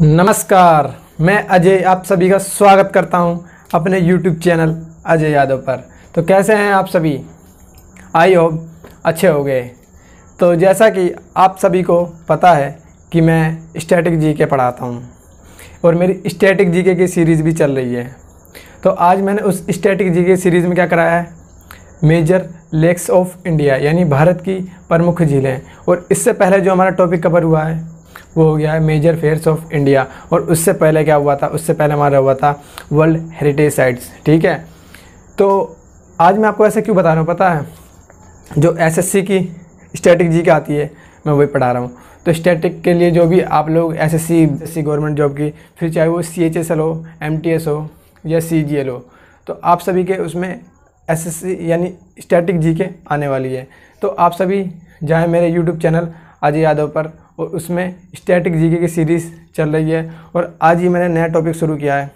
नमस्कार मैं अजय आप सभी का स्वागत करता हूं अपने YouTube चैनल अजय यादव पर तो कैसे हैं आप सभी आई होप अच्छे हो गए तो जैसा कि आप सभी को पता है कि मैं स्टैटिक जी के पढ़ाता हूं और मेरी स्टैटिक जी की सीरीज़ भी चल रही है तो आज मैंने उस स्टैटिक जी सीरीज़ में क्या कराया है मेजर लेक्स ऑफ इंडिया यानी भारत की प्रमुख झीलें और इससे पहले जो हमारा टॉपिक कवर हुआ है वो हो गया है मेजर फेयर्स ऑफ इंडिया और उससे पहले क्या हुआ था उससे पहले हमारा हुआ था वर्ल्ड हेरिटेज साइट्स ठीक है तो आज मैं आपको ऐसे क्यों बता रहा हूँ पता है जो एसएससी की स्टैटिक जी की आती है मैं वही पढ़ा रहा हूँ तो स्टैटिक के लिए जो भी आप लोग S S C government job की फिर चाहे वो सी एच एस एल हो एम टी एस हो या सी जी एल हो तो आप सभी के उसमें एस एस सी यानी स्टैटिक जी के आने वाली है तो आप सभी जाएँ मेरे यूट्यूब चैनल अजय यादव पर और उसमें स्टैटिक जीके की सीरीज़ चल रही है और आज ही मैंने नया टॉपिक शुरू किया है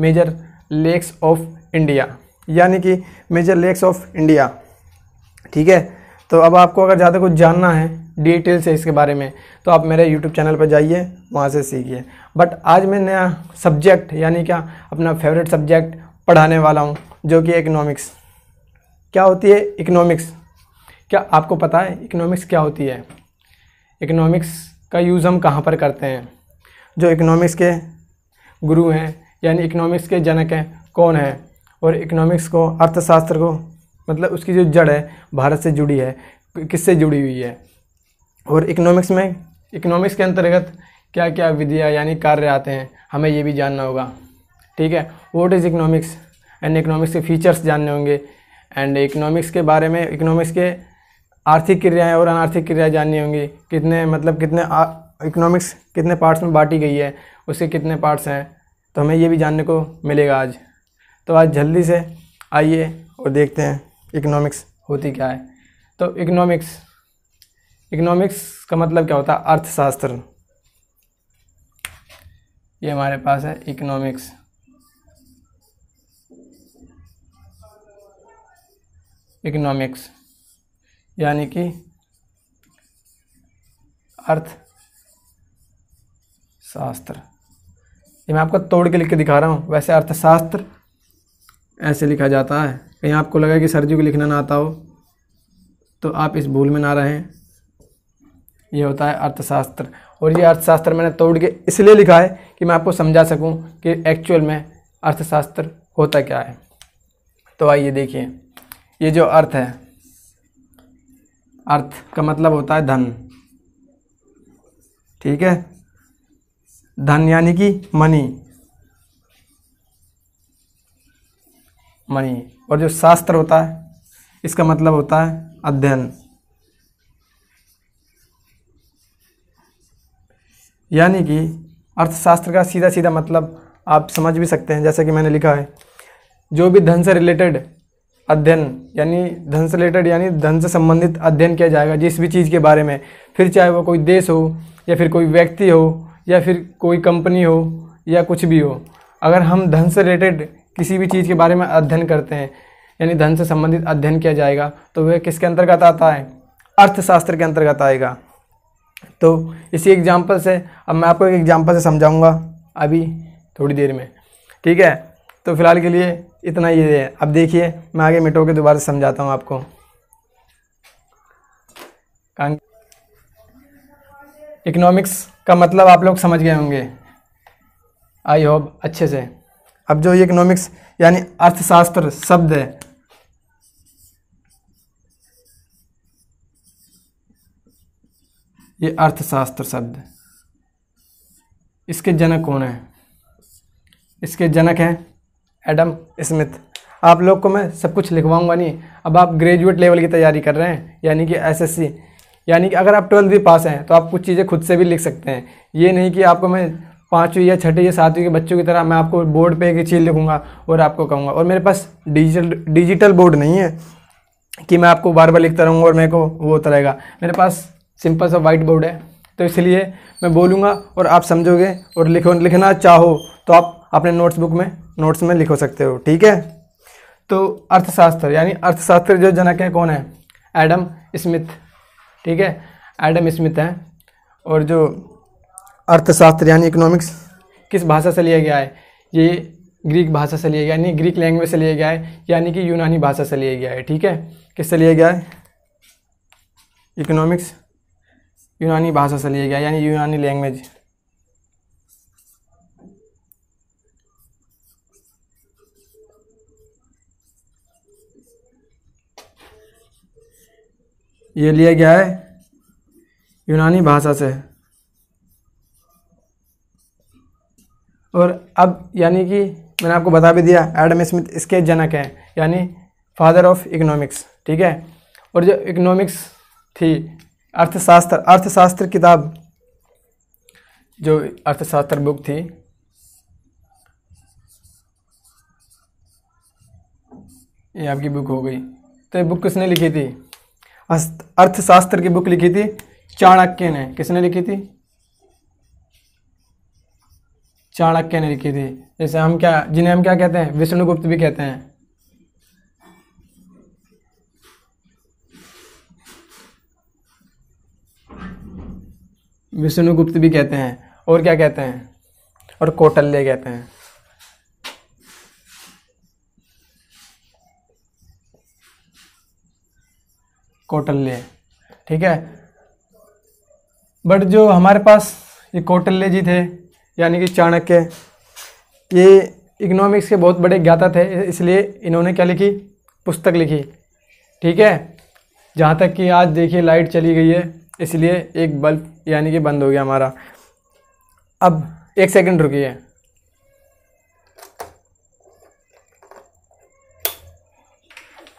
मेजर लेक्स ऑफ इंडिया यानी कि मेजर लेक्स ऑफ इंडिया ठीक है तो अब आपको अगर ज़्यादा कुछ जानना है डिटेल से इसके बारे में तो आप मेरे यूट्यूब चैनल पर जाइए वहाँ से सीखिए बट आज मैं नया सब्जेक्ट यानी क्या अपना फेवरेट सब्जेक्ट पढ़ाने वाला हूँ जो कि इकनॉमिक्स क्या होती है इकनॉमिक्स क्या आपको पता है इकनॉमिक्स क्या होती है इकोनॉमिक्स का यूज़ हम कहाँ पर करते हैं जो इकोनॉमिक्स के गुरु हैं यानी इकोनॉमिक्स के जनक हैं कौन है और इकोनॉमिक्स को अर्थशास्त्र को मतलब उसकी जो जड़ है भारत से जुड़ी है किससे जुड़ी हुई है और इकोनॉमिक्स में इकोनॉमिक्स के अंतर्गत क्या क्या विधियाँ यानी कार्य आते हैं हमें ये भी जानना होगा ठीक है what is economics and economics के फीचर्स जानने होंगे एंड इकोनॉमिक्स के बारे में इकोनॉमिक्स के आर्थिक क्रियाएं और अनार्थिक क्रियाएं जाननी होंगी कितने मतलब कितने इकोनॉमिक्स कितने पार्ट्स में बांटी गई है उसके कितने पार्ट्स हैं तो हमें ये भी जानने को मिलेगा आज तो आज जल्दी से आइए और देखते हैं इकोनॉमिक्स होती क्या है तो इकोनॉमिक्स इकोनॉमिक्स का मतलब क्या होता है अर्थशास्त्र ये हमारे पास है इकोनॉमिक्स इकोनॉमिक्स यानी कि अर्थशास्त्र ये मैं आपको तोड़ के लिख के दिखा रहा हूँ वैसे अर्थशास्त्र ऐसे लिखा जाता है कहीं आपको लगे कि सर जी को लिखना ना आता हो तो आप इस भूल में ना रहें ये होता है अर्थशास्त्र और ये अर्थशास्त्र मैंने तोड़ के इसलिए लिखा है कि मैं आपको समझा सकूं कि एक्चुअल में अर्थशास्त्र होता क्या है तो आइए देखिए ये जो अर्थ है अर्थ का मतलब होता है धन ठीक है धन यानी कि मनी मनी और जो शास्त्र होता है इसका मतलब होता है अध्ययन यानी कि अर्थशास्त्र का सीधा सीधा मतलब आप समझ भी सकते हैं जैसा कि मैंने लिखा है जो भी धन से रिलेटेड अध्ययन यानी धन से रिलेटेड यानी धन से संबंधित अध्ययन किया जाएगा जिस भी चीज़ के बारे में फिर चाहे वो कोई देश हो या फिर कोई व्यक्ति हो या फिर कोई कंपनी हो या कुछ भी हो अगर हम धन से रिलेटेड किसी भी चीज़ के बारे में अध्ययन करते हैं यानी धन से संबंधित अध्ययन किया जाएगा तो वह किसके अंतर्गत आता है अर्थशास्त्र के अंतर्गत आएगा तो इसी एग्जाम्पल से अब मैं आपको एक एग्जाम्पल से समझाऊँगा अभी थोड़ी देर में ठीक है तो फिलहाल के लिए इतना ये है अब देखिए मैं आगे मिटो के दोबारा समझाता हूँ आपको इकोनॉमिक्स का मतलब आप लोग समझ गए होंगे आई होप अच्छे से अब जो ये इकोनॉमिक्स यानी अर्थशास्त्र शब्द है ये अर्थशास्त्र शब्द इसके जनक कौन है इसके जनक हैं एडम स्मिथ आप लोग को मैं सब कुछ लिखवाऊंगा नहीं अब आप ग्रेजुएट लेवल की तैयारी कर रहे हैं यानी कि एसएससी यानी कि अगर आप ट्वेल्थ भी पास हैं तो आप कुछ चीज़ें खुद से भी लिख सकते हैं ये नहीं कि आपको मैं पाँचवीं या छठी या सातवीं के बच्चों की तरह मैं आपको बोर्ड पे एक चीज़ लिखूंगा और आपको कहूँगा और मेरे पास डिजिटल डिजिटल बोर्ड नहीं है कि मैं आपको बार बार लिखता रहूँगा और मेरे को वो होता रहेगा मेरे पास सिंपल सा वाइट बोर्ड है तो इसलिए मैं बोलूँगा और आप समझोगे और लिखो लिखना चाहो तो आप अपने नोट्स बुक में नोट्स में लिखो सकते हो ठीक है तो अर्थशास्त्र यानी अर्थशास्त्र जो जनक है कौन है एडम स्मिथ ठीक है एडम स्मिथ है और जो अर्थशास्त्र यानी इकोनॉमिक्स किस भाषा से लिया गया है ये ग्रीक भाषा से लिया गया यानी ग्रीक लैंग्वेज से लिया गया है यानी कि यूनानी भाषा से लिया गया है ठीक है किससे लिया गया है इकोनॉमिक्स यूनानी भाषा से लिया गया यानी यूनानी लैंग्वेज ये लिया गया है यूनानी भाषा से और अब यानी कि मैंने आपको बता भी दिया एडम स्मिथ इसके जनक हैं यानी फादर ऑफ इकोनॉमिक्स ठीक है और जो इकोनॉमिक्स थी अर्थशास्त्र अर्थशास्त्र किताब जो अर्थशास्त्र बुक थी ये आपकी बुक हो गई तो ये बुक किसने लिखी थी अर्थशास्त्र की बुक लिखी थी चाणक्य ने किसने लिखी थी चाणक्य ने लिखी थी जैसे हम क्या जिन्हें हम क्या कहते हैं विष्णुगुप्त भी कहते हैं विष्णुगुप्त भी कहते हैं और क्या कहते हैं और कौटल्य कहते हैं कौटल्य ठीक है बट जो हमारे पास ये कौटल्य जी थे यानी कि चाणक्य ये इकोनॉमिक्स के बहुत बड़े ज्ञाता थे इसलिए इन्होंने क्या लिखी पुस्तक लिखी ठीक है जहाँ तक कि आज देखिए लाइट चली गई है इसलिए एक बल्ब यानी कि बंद हो गया हमारा अब एक सेकंड रुकिए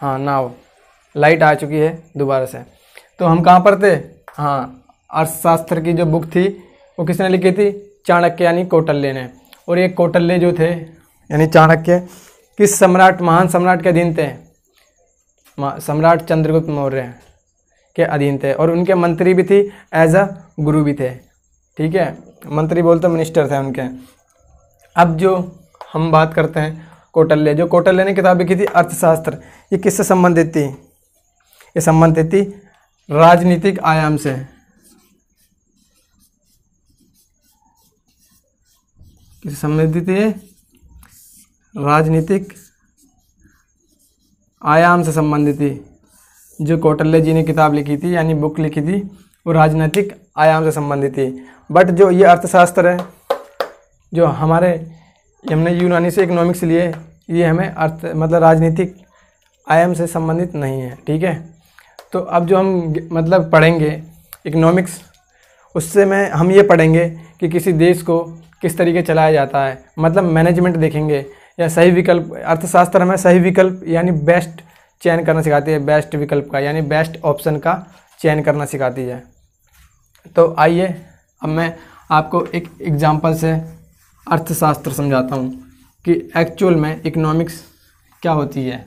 हाँ नाव लाइट आ चुकी है दोबारा से तो हम कहाँ पर थे हाँ अर्थशास्त्र की जो बुक थी वो किसने लिखी थी चाणक्य यानी कौटल्य ने और ये कौटल्य जो थे यानी चाणक्य किस सम्राट महान सम्राट के अधीन थे सम्राट चंद्रगुप्त मौर्य के अधीन थे और उनके मंत्री भी थी एज अ गुरु भी थे ठीक है मंत्री बोलते तो मिनिस्टर थे उनके अब जो हम बात करते हैं कौटल्य जो कौटल्य ने किताब लिखी थी अर्थशास्त्र ये किससे संबंधित थी ये संबंधित थी राजनीतिक आयाम से संबंधित है राजनीतिक आयाम से संबंधित थी जो कौटल्य जी ने किताब लिखी थी यानी बुक लिखी थी वो राजनीतिक आयाम से संबंधित थी बट जो ये अर्थशास्त्र है जो हमारे हमने यूनानी से इकोनॉमिक्स लिए ये हमें अर्थ मतलब राजनीतिक आयाम से संबंधित नहीं है ठीक है तो अब जो हम मतलब पढ़ेंगे इकनॉमिक्स उससे में हम ये पढ़ेंगे कि किसी देश को किस तरीके चलाया जाता है मतलब मैनेजमेंट देखेंगे या सही विकल्प अर्थशास्त्र हमें सही विकल्प यानी बेस्ट चयन करना सिखाती है बेस्ट विकल्प का यानी बेस्ट ऑप्शन का चयन करना सिखाती है तो आइए अब मैं आपको एक एग्ज़ाम्पल से अर्थशास्त्र समझाता हूँ कि एक्चुअल में इकनॉमिक्स क्या होती है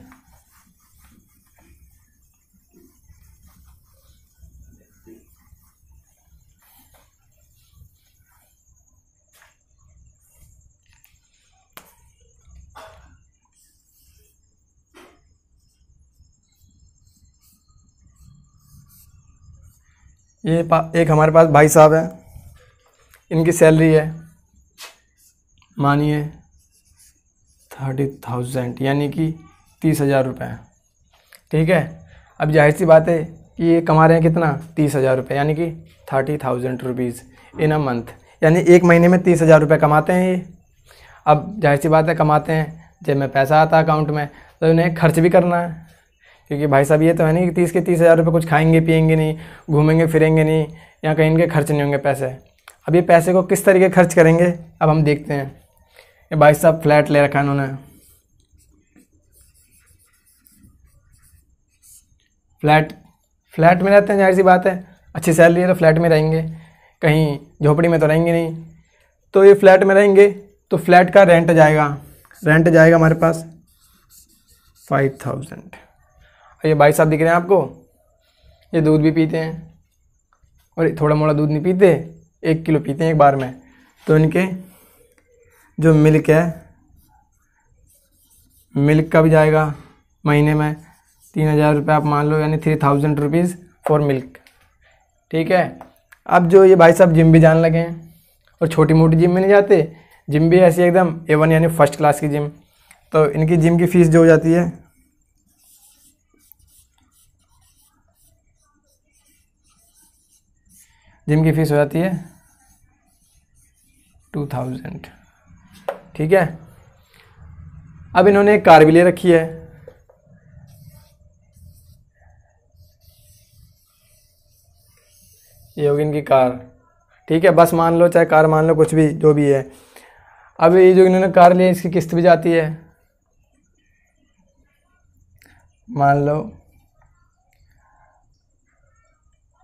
ये एक हमारे पास भाई साहब हैं इनकी सैलरी है मानिए थर्टी थाउजेंड यानी कि तीस हज़ार रुपये ठीक है अब जाहिर सी बात है कि ये कमा रहे हैं कितना तीस हज़ार रुपये यानी कि thirty thousand rupees in a month यानी एक महीने में तीस हज़ार रुपये कमाते हैं ये अब जाहिर सी बात है कमाते हैं जब मैं पैसा आता अकाउंट में तो इन्हें खर्च भी करना है क्योंकि भाई साहब ये तो है नहीं कि तीस के तीस हज़ार रुपये कुछ खाएंगे पियेंगे नहीं घूमेंगे फिरेंगे नहीं या कहीं इनके खर्च नहीं होंगे पैसे अब ये पैसे को किस तरीके खर्च करेंगे अब हम देखते हैं ये भाई साहब फ्लैट ले रखा है उन्होंने फ्लैट फ्लैट में रहते हैं जाहिर सी बात है अच्छी सैलरी है तो फ्लैट में रहेंगे कहीं झोपड़ी में तो रहेंगे नहीं तो ये फ्लैट में रहेंगे तो फ्लैट का रेंट जाएगा रेंट जाएगा हमारे पास फाइव थाउजेंड और ये भाई साहब दिख रहे हैं आपको ये दूध भी पीते हैं और थोड़ा मोड़ा दूध नहीं पीते एक किलो पीते हैं एक बार में तो इनके जो मिल्क है मिल्क का भी जाएगा महीने में तीन हज़ार रुपये आप मान लो यानी three thousand rupees for milk ठीक है अब जो ये भाई साहब जिम भी जाने लगे हैं और छोटी मोटी जिम में नहीं जाते जिम भी ऐसी एकदम ए वन यानी फर्स्ट क्लास की जिम तो इनकी जिम की फ़ीस जो हो जाती है जिनकी फ़ीस हो जाती है टू थाउजेंड ठीक है अब इन्होंने एक कार भी ले रखी है ये होगी इनकी कार ठीक है बस मान लो चाहे कार मान लो कुछ भी जो भी है अब ये जो इन्होंने कार ली इसकी किस्त भी जाती है मान लो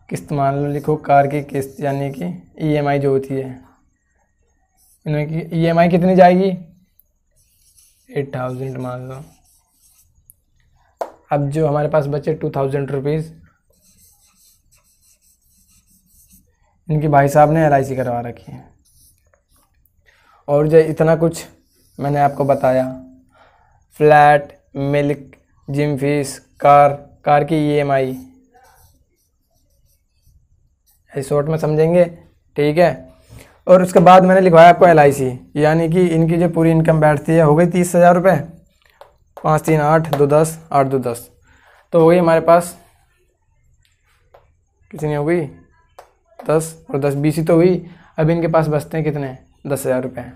किस्त मान लो लिखो कार की किस्त यानी कि ईएमआई e जो होती है यानी कि ईएमआई e कितनी जाएगी एट थाउजेंड मान लो अब जो हमारे पास बचे टू थाउजेंड रुपीज़ इनके भाई साहब ने एल करवा रखी है और जो इतना कुछ मैंने आपको बताया flat milk gym fees car car की ई e शॉर्ट में समझेंगे ठीक है और उसके बाद मैंने लिखवाया आपको एल यानी कि इनकी जो पूरी इनकम बैठती है हो गई तीस हज़ार रुपये पाँच तीन आठ दो दस आठ दो दस तो हो गई हमारे पास कितनी हो गई दस और दस बीस ही तो हुई अब इनके पास बचते हैं कितने दस हज़ार रुपये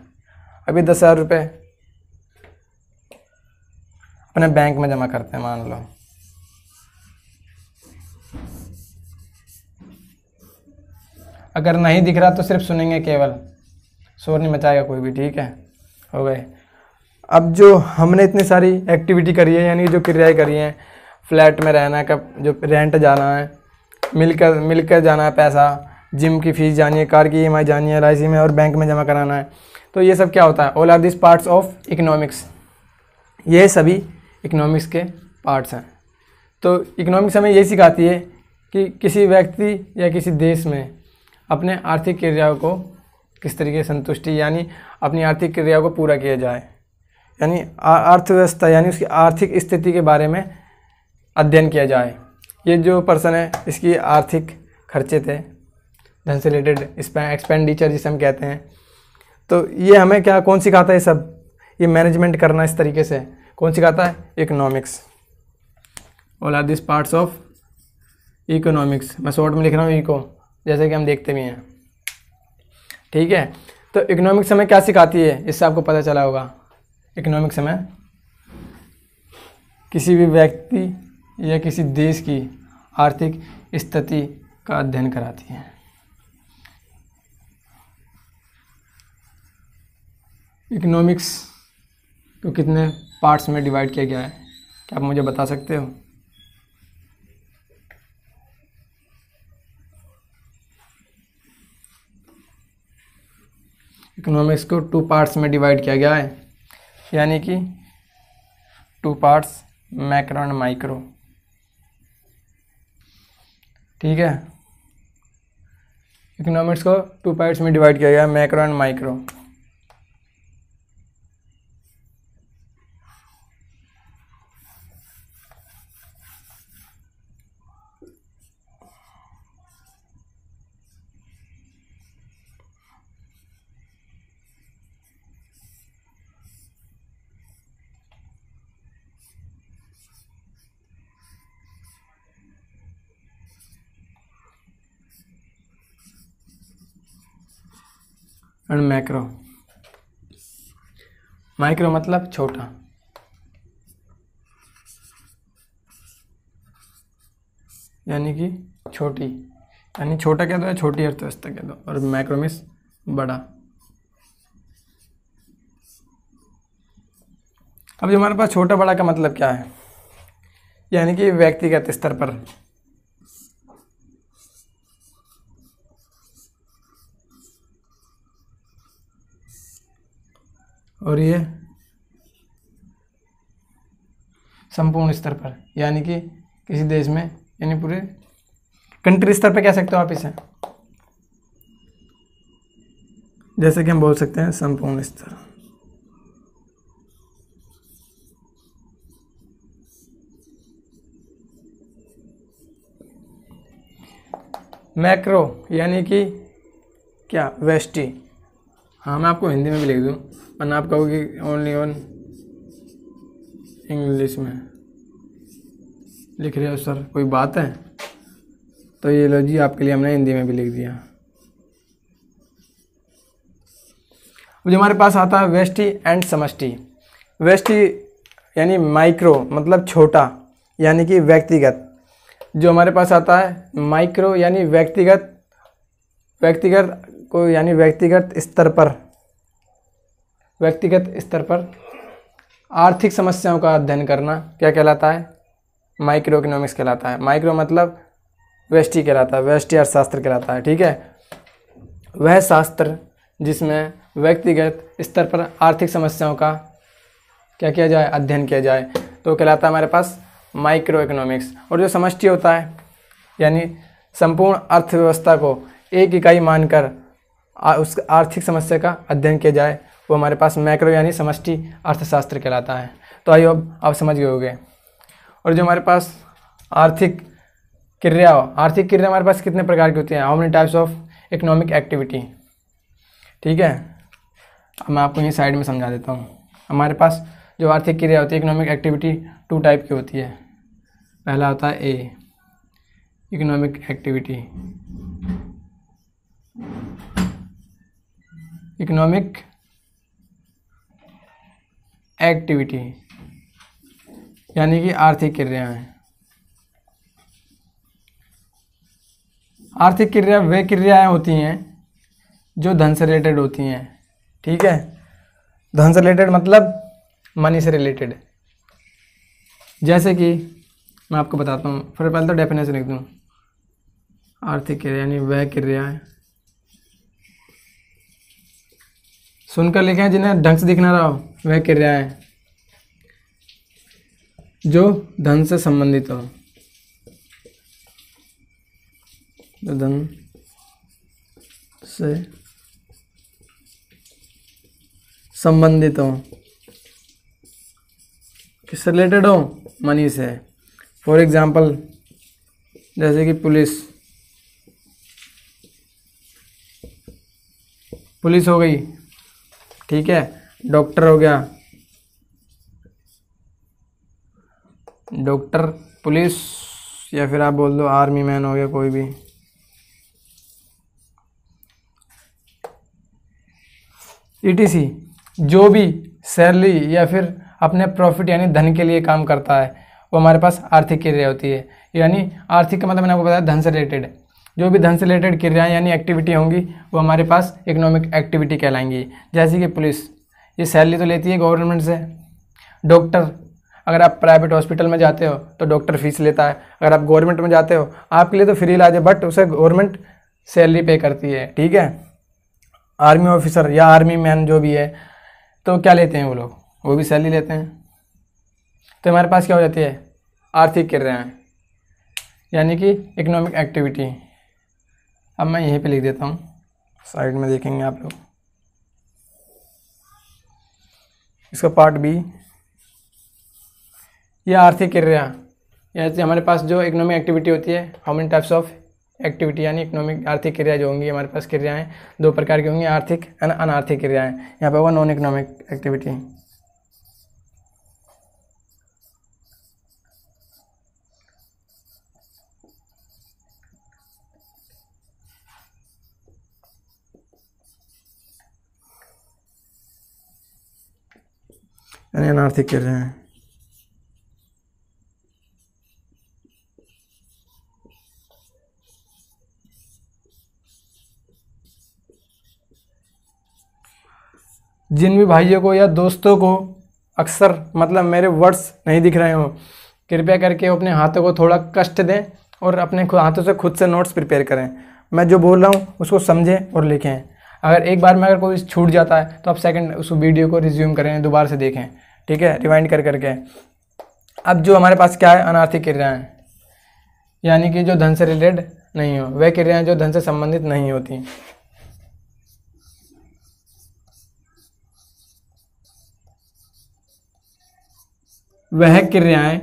अभी दस हज़ार रुपये अपने बैंक में जमा करते हैं मान लो अगर नहीं दिख रहा तो सिर्फ सुनेंगे केवल शोर नहीं मचाएगा कोई भी ठीक है हो गए अब जो हमने इतनी सारी एक्टिविटी करी है यानी जो क्रियाएँ करी हैं फ्लैट में रहना कब जो रेंट जाना है मिलकर मिलकर जाना है पैसा जिम की फ़ीस जानी है कार की ई e एम जानी है एल में और बैंक में जमा कराना है तो ये सब क्या होता है all are this parts of economics ये सभी इकनॉमिक्स के पार्ट्स हैं तो इकनॉमिक्स हमें यही सिखाती है कि किसी व्यक्ति या किसी देश में अपने आर्थिक क्रियाओं को किस तरीके संतुष्टि यानी अपनी आर्थिक क्रियाओं को पूरा किया जाए यानी अर्थव्यवस्था यानी उसकी आर्थिक स्थिति के बारे में अध्ययन किया जाए ये जो पर्सन है इसकी आर्थिक खर्चे थे धन से रिलेटेड एक्सपेंडिचर जिसे हम कहते हैं तो ये हमें क्या कौन सिखाता है सब ये मैनेजमेंट करना इस तरीके से कौन सिखाता है economics all are this parts of economics मैं शॉर्ट में लिख रहा हूँ इको जैसे कि हम देखते भी हैं ठीक है तो इकोनॉमिक्स हमें क्या सिखाती है इससे आपको पता चला होगा इकोनॉमिक्स हमें किसी भी व्यक्ति या किसी देश की आर्थिक स्थिति का अध्ययन कराती है इकोनॉमिक्स को कितने पार्ट्स में डिवाइड किया गया है क्या आप मुझे बता सकते हो इकोनॉमिक्स को टू पार्ट्स में डिवाइड किया गया है यानी कि two parts macro and micro ठीक है इकोनॉमिक्स को टू पार्ट्स में डिवाइड किया गया है macro and micro and macro micro मतलब छोटा यानी कि छोटी यानी छोटा क्या दो या छोटी अर्थव्यवस्था क्या दो और मिस बड़ा अब हमारे पास छोटा बड़ा का मतलब क्या है यानी कि व्यक्तिगत स्तर पर और ये संपूर्ण स्तर पर यानी कि किसी देश में यानी पूरे कंट्री स्तर पर कह सकते हो आप इसे जैसे कि हम बोल सकते हैं संपूर्ण स्तर मैक्रो यानी कि क्या वेस्टी हाँ मैं आपको हिंदी में भी लिख दूँ वरना आप कहोगे ओनली ऑन इंग्लिश में लिख रहे हो सर कोई बात है तो ये लो जी आपके लिए हमने हिंदी में भी लिख दिया अब जो हमारे पास आता है वेस्टी एंड समष्टि वेस्टी यानी माइक्रो मतलब छोटा यानी कि व्यक्तिगत जो हमारे पास आता है माइक्रो यानी व्यक्तिगत व्यक्तिगत को यानी व्यक्तिगत स्तर पर व्यक्तिगत स्तर पर आर्थिक समस्याओं का अध्ययन करना क्या कहलाता है माइक्रो इकोनॉमिक्स कहलाता है माइक्रो मतलब वेस्टी कहलाता है वेस्टी अर्थशास्त्र कहलाता है ठीक है वह शास्त्र जिसमें व्यक्तिगत स्तर पर आर्थिक समस्याओं का क्या किया जाए अध्ययन किया जाए तो कहलाता है हमारे पास माइक्रो इकोनॉमिक्स और जो समष्टि होता है यानी संपूर्ण अर्थव्यवस्था को एक इकाई मानकर उस आर्थिक समस्या का अध्ययन किया जाए वो हमारे पास मैक्रो यानी समष्टि अर्थशास्त्र कहलाता है तो आइए अब आप समझ गए होंगे और जो हमारे पास आर्थिक क्रिया हो आर्थिक क्रिया हमारे पास कितने प्रकार की होती है how many types of economic activity ठीक है अब मैं आपको ये साइड में समझा देता हूँ हमारे पास जो आर्थिक क्रिया होती है इकोनॉमिक एक्टिविटी टू टाइप की होती है पहला होता है a economic activity economic activity यानी कि आर्थिक क्रियाएं आर्थिक क्रिया वे क्रियाएं होती हैं जो धन से रिलेटेड होती हैं ठीक है धन से रिलेटेड मतलब मनी से रिलेटेड जैसे कि मैं आपको बताता हूँ फिर पहले तो डेफिनेशन लिख दूँ आर्थिक क्रिया यानी वह क्रियाएं सुनकर लिखे हैं जिन्हें ढंग से दिख ना रहा हो वह क्रिया है जो धन से संबंधित हो धन से संबंधित हो किससे रिलेटेड हो मनी से फॉर एग्जाम्पल जैसे कि पुलिस पुलिस हो गई ठीक है डॉक्टर हो गया डॉक्टर पुलिस या फिर आप बोल दो आर्मी मैन हो गया कोई भी ईटीसी e जो भी सैलरी या फिर अपने प्रॉफिट यानी धन के लिए काम करता है वो हमारे पास आर्थिक क्रिया होती है यानी आर्थिक का मतलब मैंने आपको बताया धन से रिलेटेड जो भी धन से रिलेटेड क्रियाएँ यानी एक्टिविटी होंगी वो हमारे पास इकोनॉमिक एक्टिविटी कहलाएंगी जैसे कि पुलिस ये सैलरी तो लेती है गवर्नमेंट से डॉक्टर अगर आप प्राइवेट हॉस्पिटल में जाते हो तो डॉक्टर फीस लेता है अगर आप गवर्नमेंट में जाते हो आपके लिए तो फ्री इलाज है बट उसे गवर्नमेंट सैलरी पे करती है ठीक है आर्मी ऑफिसर या आर्मी मैन जो भी है तो क्या लेते हैं वो लोग वो भी सैलरी लेते हैं तो हमारे पास क्या हो जाती है आर्थिक क्रियाएँ यानी कि इकोनॉमिक एक्टिविटी अब मैं यहीं पे लिख देता हूँ साइड में देखेंगे आप लोग इसका पार्ट बी ये आर्थिक क्रिया यानी हमारे पास जो इकोनॉमिक एक्टिविटी होती है how many types of activity यानी इकोनॉमिक आर्थिक क्रिया जो होंगी हमारे पास क्रियाएँ दो प्रकार की होंगी आर्थिक एंड अनार्थिक क्रियाएँ यहाँ पर होगा नॉन इकोनॉमिक एक्टिविटी यानी कर रहे हैं जिन भी भाइयों को या दोस्तों को अक्सर मतलब मेरे वर्ड्स नहीं दिख रहे हो कृपया करके अपने हाथों को थोड़ा कष्ट दें और अपने हाथों से खुद से नोट्स प्रिपेयर करें मैं जो बोल रहा हूँ उसको समझें और लिखें अगर एक बार में अगर कोई छूट जाता है तो आप सेकंड उस वीडियो को रिज्यूम करें दोबारा से देखें ठीक है रिवाइंड कर करके अब जो हमारे पास क्या है अनार्थिक क्रियाएँ यानी कि जो धन से रिलेटेड नहीं हो वह क्रियाएँ जो धन से संबंधित नहीं होती वह क्रियाएं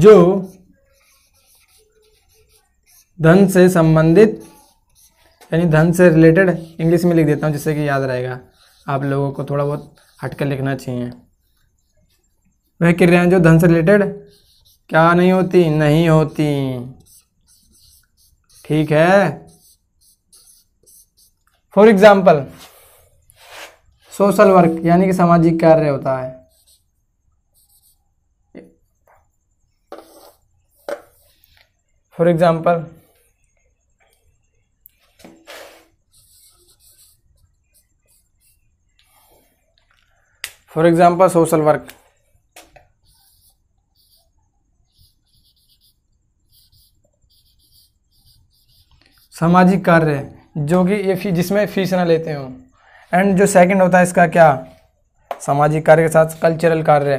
जो धन से संबंधित यानी धन से रिलेटेड इंग्लिश में लिख देता हूं जिससे कि याद रहेगा आप लोगों को थोड़ा बहुत हटकर लिखना चाहिए वह क्रियाएं जो धन से रिलेटेड क्या नहीं होती नहीं होती ठीक है फॉर एग्जाम्पल सोशल वर्क यानी कि सामाजिक कार्य होता है for example for example social work सामाजिक कार्य जो कि ये फी जिसमें फीस ना लेते हो एंड जो सेकंड होता है इसका क्या सामाजिक कार्य के साथ कल्चरल कार्य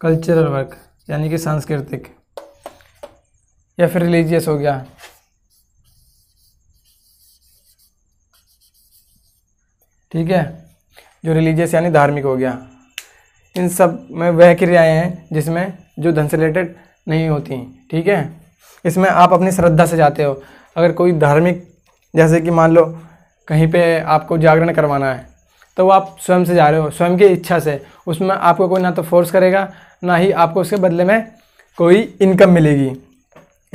कल्चरल वर्क यानी कि सांस्कृतिक या फिर रिलीजियस हो गया ठीक है जो रिलीजियस यानी धार्मिक हो गया इन सब में वह क्रियाएं हैं जिसमें जो धन से रिलेटेड नहीं होती ठीक है इसमें आप अपनी श्रद्धा से जाते हो अगर कोई धार्मिक जैसे कि मान लो कहीं पे आपको जागरण करवाना है तो वो आप स्वयं से जा रहे हो स्वयं की इच्छा से उसमें आपको कोई ना तो फोर्स करेगा ना ही आपको उसके बदले में कोई इनकम मिलेगी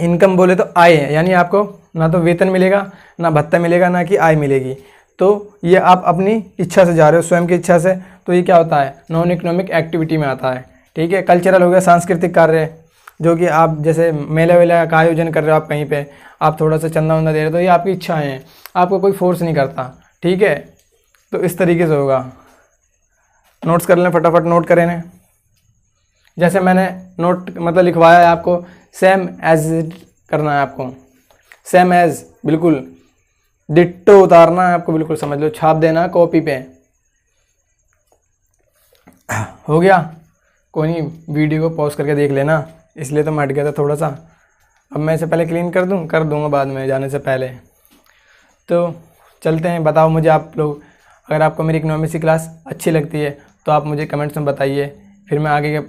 इनकम बोले तो आय है यानी आपको ना तो वेतन मिलेगा ना भत्ता मिलेगा ना कि आय मिलेगी तो ये आप अपनी इच्छा से जा रहे हो स्वयं की इच्छा से तो ये क्या होता है नॉन इकोनॉमिक एक्टिविटी में आता है ठीक है कल्चरल हो गया सांस्कृतिक कार्य जो कि आप जैसे मेला वेला का आयोजन कर रहे हो आप कहीं पे आप थोड़ा सा चंदा वंदा दे रहे हो तो ये आपकी इच्छाएं हैं आपको कोई फोर्स नहीं करता ठीक है तो इस तरीके से होगा नोट्स कर लें फटाफट नोट करें जैसे मैंने नोट मतलब लिखवाया है आपको सेम एज करना है आपको सेम एज बिल्कुल डिट्टो उतारना है आपको बिल्कुल समझ लो छाप देना कॉपी पे हो गया कोई नहीं वीडियो को पॉज करके देख लेना इसलिए तो मैं हट गया था थोड़ा सा अब मैं इसे पहले क्लीन कर दूँ कर दूँगा बाद में जाने से पहले तो चलते हैं बताओ मुझे आप लोग अगर आपको मेरी इकनॉमिक्स की क्लास अच्छी लगती है तो आप मुझे कमेंट्स में बताइए फिर मैं आगे के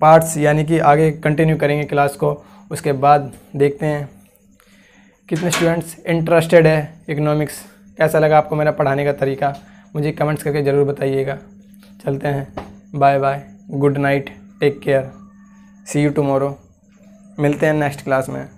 पार्ट्स यानी कि आगे कंटिन्यू करेंगे क्लास को उसके बाद देखते हैं कितने स्टूडेंट्स इंटरेस्टेड है इकोनॉमिक्स कैसा लगा आपको मेरा पढ़ाने का तरीका मुझे कमेंट्स करके ज़रूर बताइएगा चलते हैं bye bye good night take care see you tomorrow मिलते हैं नेक्स्ट क्लास में